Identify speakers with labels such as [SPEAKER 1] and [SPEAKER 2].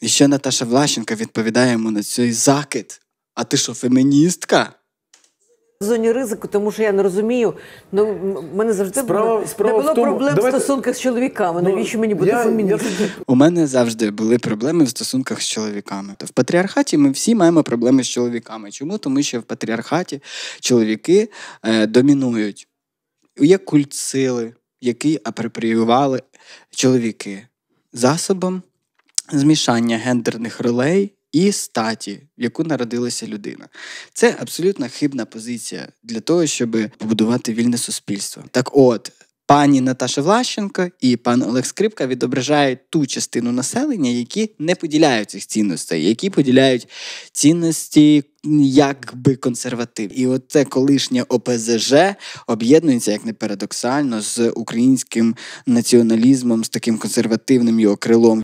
[SPEAKER 1] І ще Наташа Влащенка відповідає йому на цей закид. А ти що, феміністка? В зоні ризику, тому що я не розумію. Ну мене завжди справа, було, справа
[SPEAKER 2] не було в тому, проблем
[SPEAKER 1] давайте... в стосунках з чоловіками. Ну, Навіщо мені бути феміністом? Я... У мене завжди були проблеми в стосунках з чоловіками. То в патріархаті ми всі маємо проблеми з чоловіками. Чому? Тому що в патріархаті чоловіки е, домінують. Є культ сили, який апропріювали чоловіки засобом змішання гендерних ролей і статі, в яку народилася людина. Це абсолютно хибна позиція для того, щоб побудувати вільне суспільство. Так от. Пані Наташа Влащенко і пан Олег Скрипка відображають ту частину населення, які не поділяють цих цінностей, які поділяють цінності якби консерватив. І оце колишнє ОПЗЖ об'єднується як не парадоксально з українським націоналізмом, з таким консервативним його крилом.